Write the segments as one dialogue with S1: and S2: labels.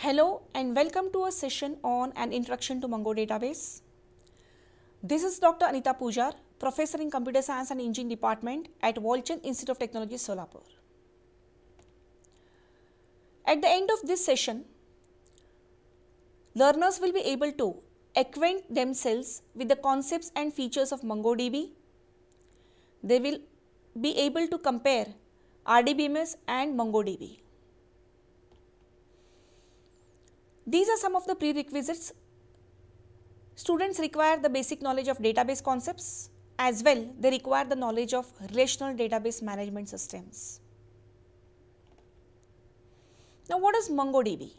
S1: Hello and welcome to a session on an introduction to Mongo database. This is Dr. Anita Pujar, professor in computer science and engineering department at Walchand Institute of Technology, Solapur. At the end of this session, learners will be able to acquaint themselves with the concepts and features of MongoDB. They will be able to compare RDBMS and MongoDB. These are some of the prerequisites. Students require the basic knowledge of database concepts as well they require the knowledge of relational database management systems. Now what is MongoDB?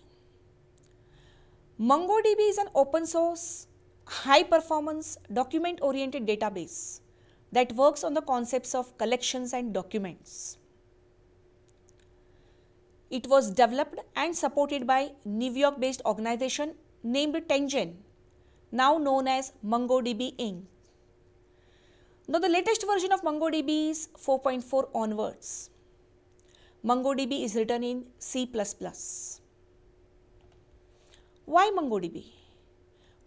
S1: MongoDB is an open source, high performance, document oriented database that works on the concepts of collections and documents. It was developed and supported by New York based organization named Tengen, now known as MongoDB Inc. Now the latest version of MongoDB is 4.4 onwards. MongoDB is written in C++. Why MongoDB?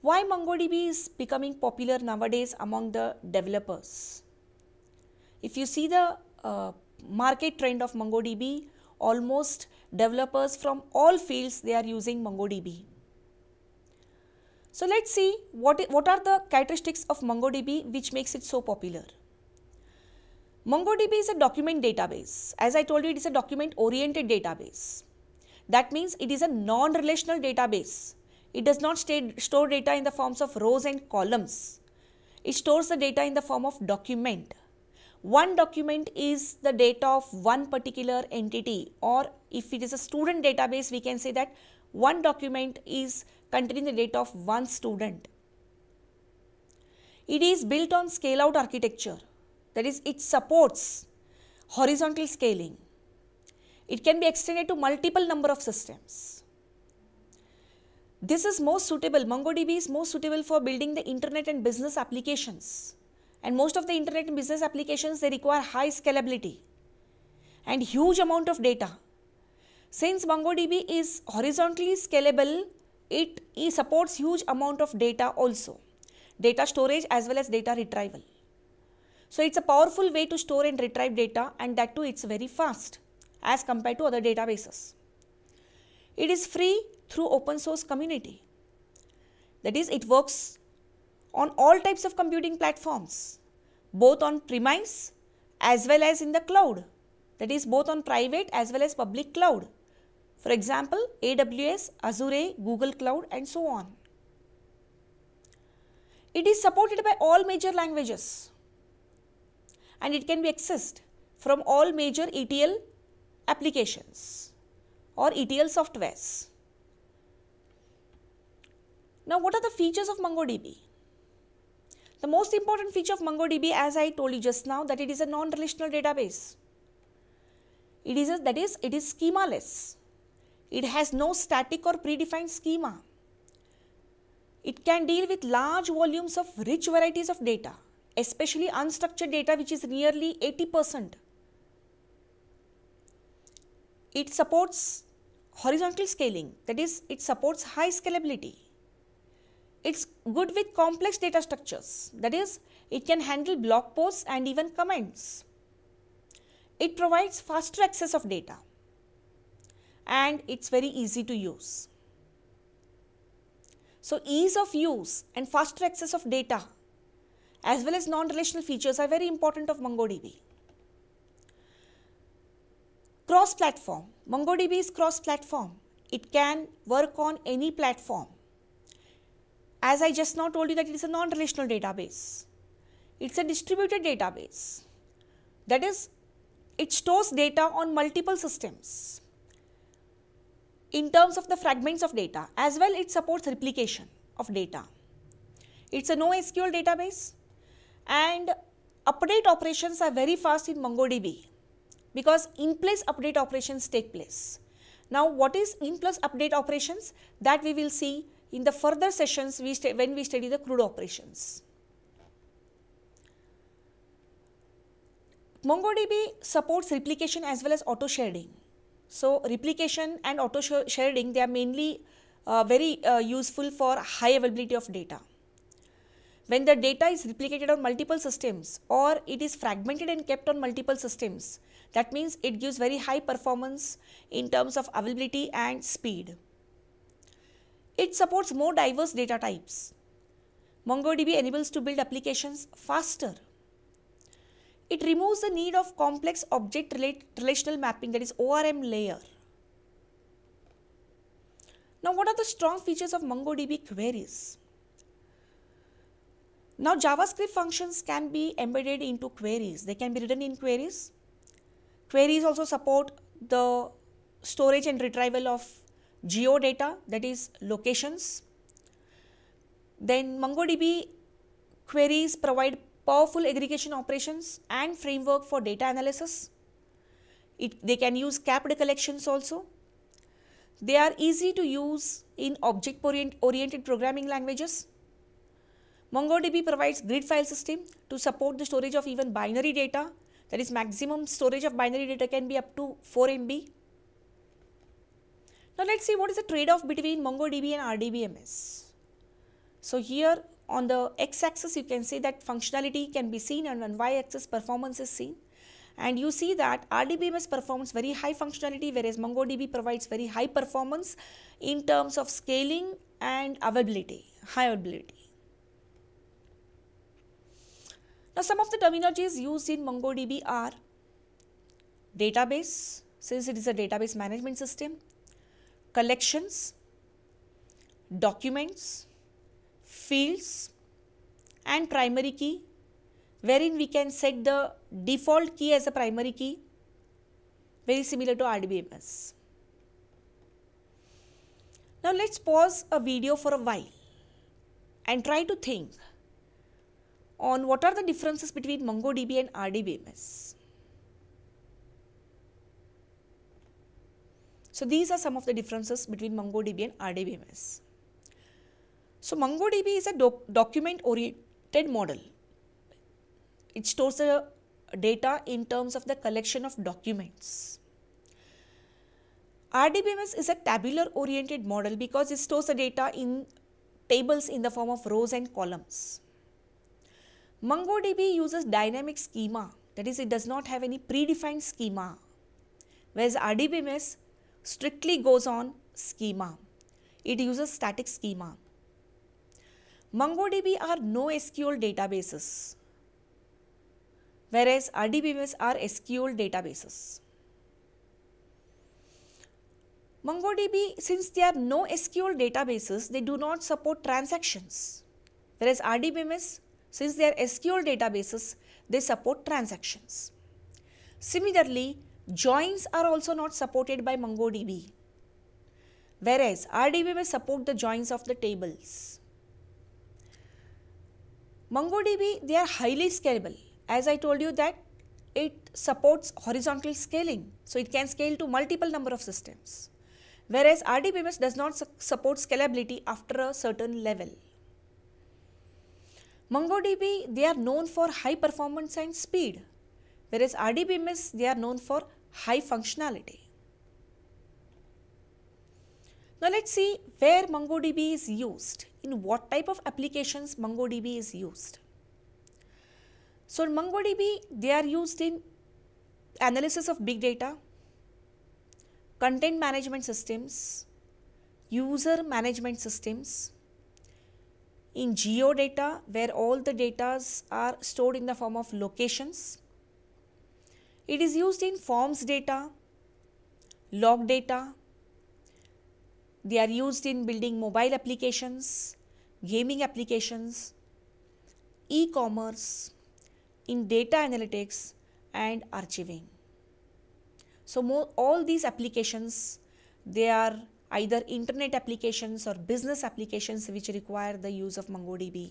S1: Why MongoDB is becoming popular nowadays among the developers? If you see the uh, market trend of MongoDB, almost developers from all fields they are using MongoDB. So let's see what, what are the characteristics of MongoDB which makes it so popular. MongoDB is a document database. As I told you, it is a document oriented database. That means it is a non-relational database. It does not stay, store data in the forms of rows and columns. It stores the data in the form of document one document is the data of one particular entity or if it is a student database we can say that one document is containing the data of one student. It is built on scale out architecture that is it supports horizontal scaling. It can be extended to multiple number of systems. This is most suitable, MongoDB is most suitable for building the internet and business applications and most of the internet business applications, they require high scalability and huge amount of data. Since MongoDB is horizontally scalable, it, it supports huge amount of data also. Data storage as well as data retrieval. So it's a powerful way to store and retrieve data and that too it's very fast as compared to other databases. It is free through open source community. That is, it works on all types of computing platforms, both on premise as well as in the cloud, that is both on private as well as public cloud. For example, AWS, Azure, Google Cloud and so on. It is supported by all major languages and it can be accessed from all major ETL applications or ETL softwares. Now, what are the features of MongoDB? The most important feature of MongoDB as I told you just now that it is a non-relational database. It is a, that is it is schemaless. It has no static or predefined schema. It can deal with large volumes of rich varieties of data, especially unstructured data which is nearly 80%. It supports horizontal scaling that is it supports high scalability it is good with complex data structures that is it can handle blog posts and even comments. It provides faster access of data and it is very easy to use. So, ease of use and faster access of data as well as non-relational features are very important of MongoDB. Cross-platform, MongoDB is cross-platform. It can work on any platform as I just now told you that it is a non-relational database. It's a distributed database. That is, it stores data on multiple systems in terms of the fragments of data. As well, it supports replication of data. It's a NoSQL database and update operations are very fast in MongoDB because in-place update operations take place. Now, what is in-place update operations? That we will see in the further sessions we when we study the crude operations. MongoDB supports replication as well as auto sharding. So replication and auto sharding they are mainly uh, very uh, useful for high availability of data. When the data is replicated on multiple systems or it is fragmented and kept on multiple systems, that means it gives very high performance in terms of availability and speed. It supports more diverse data types. MongoDB enables to build applications faster. It removes the need of complex object relational mapping that is ORM layer. Now what are the strong features of MongoDB queries? Now JavaScript functions can be embedded into queries. They can be written in queries. Queries also support the storage and retrieval of geo data that is locations. Then MongoDB queries provide powerful aggregation operations and framework for data analysis. It, they can use capped collections also. They are easy to use in object orient, oriented programming languages. MongoDB provides grid file system to support the storage of even binary data that is maximum storage of binary data can be up to 4 MB now let's see what is the trade-off between MongoDB and RDBMS. So here on the x-axis you can see that functionality can be seen and on y-axis performance is seen. And you see that RDBMS performs very high functionality whereas MongoDB provides very high performance in terms of scaling and availability, high availability. Now some of the terminologies used in MongoDB are database, since it is a database management system, collections, documents, fields and primary key wherein we can set the default key as a primary key very similar to RDBMS. Now let's pause a video for a while and try to think on what are the differences between MongoDB and RDBMS. So these are some of the differences between MongoDB and RDBMS. So MongoDB is a doc document-oriented model. It stores the data in terms of the collection of documents. RDBMS is a tabular-oriented model because it stores the data in tables in the form of rows and columns. MongoDB uses dynamic schema that is it does not have any predefined schema whereas RDBMS strictly goes on schema. It uses static schema. MongoDB are no SQL databases, whereas RDBMS are SQL databases. MongoDB, since they are no SQL databases, they do not support transactions. Whereas RDBMS, since they are SQL databases, they support transactions. Similarly, Joins are also not supported by MongoDB, whereas RDB may support the joins of the tables. MongoDB, they are highly scalable. As I told you that it supports horizontal scaling. So it can scale to multiple number of systems. Whereas RDBMS does not su support scalability after a certain level. MongoDB, they are known for high performance and speed whereas RDBMS is they are known for high functionality. Now let's see where MongoDB is used, in what type of applications MongoDB is used. So in MongoDB, they are used in analysis of big data, content management systems, user management systems, in geodata where all the datas are stored in the form of locations, it is used in forms data, log data. They are used in building mobile applications, gaming applications, e-commerce, in data analytics and archiving. So more, all these applications, they are either internet applications or business applications which require the use of MongoDB.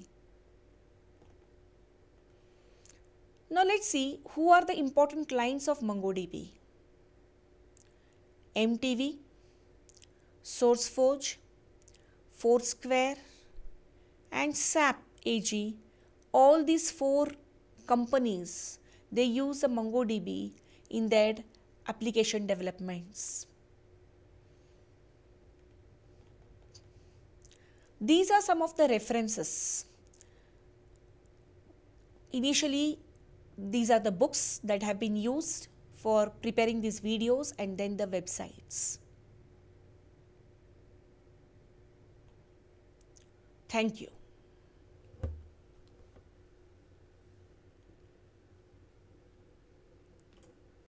S1: Now let's see who are the important clients of MongoDB. MTV, SourceForge, Foursquare and SAP AG, all these four companies, they use the MongoDB in their application developments. These are some of the references. Initially, these are the books that have been used for preparing these videos and then the websites. Thank you.